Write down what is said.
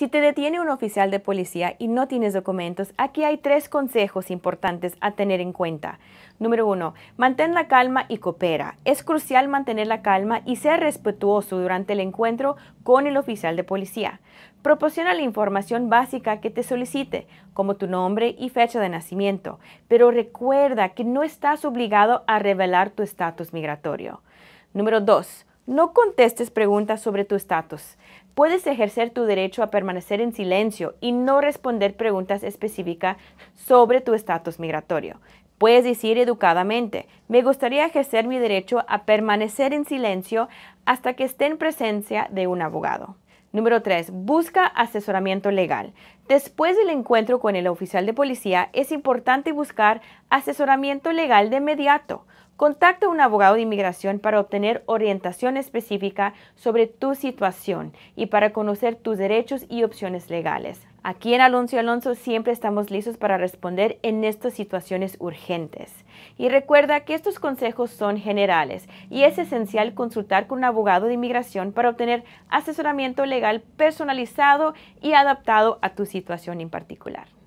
Si te detiene un oficial de policía y no tienes documentos, aquí hay tres consejos importantes a tener en cuenta. Número uno, mantén la calma y coopera. Es crucial mantener la calma y ser respetuoso durante el encuentro con el oficial de policía. Proporciona la información básica que te solicite, como tu nombre y fecha de nacimiento, pero recuerda que no estás obligado a revelar tu estatus migratorio. Número 2. No contestes preguntas sobre tu estatus. Puedes ejercer tu derecho a permanecer en silencio y no responder preguntas específicas sobre tu estatus migratorio. Puedes decir educadamente, me gustaría ejercer mi derecho a permanecer en silencio hasta que esté en presencia de un abogado. Número 3. Busca asesoramiento legal. Después del encuentro con el oficial de policía, es importante buscar asesoramiento legal de inmediato. Contacta a un abogado de inmigración para obtener orientación específica sobre tu situación y para conocer tus derechos y opciones legales. Aquí en Alonso Alonso siempre estamos listos para responder en estas situaciones urgentes. Y recuerda que estos consejos son generales y es esencial consultar con un abogado de inmigración para obtener asesoramiento legal personalizado y adaptado a tu situación situación en particular.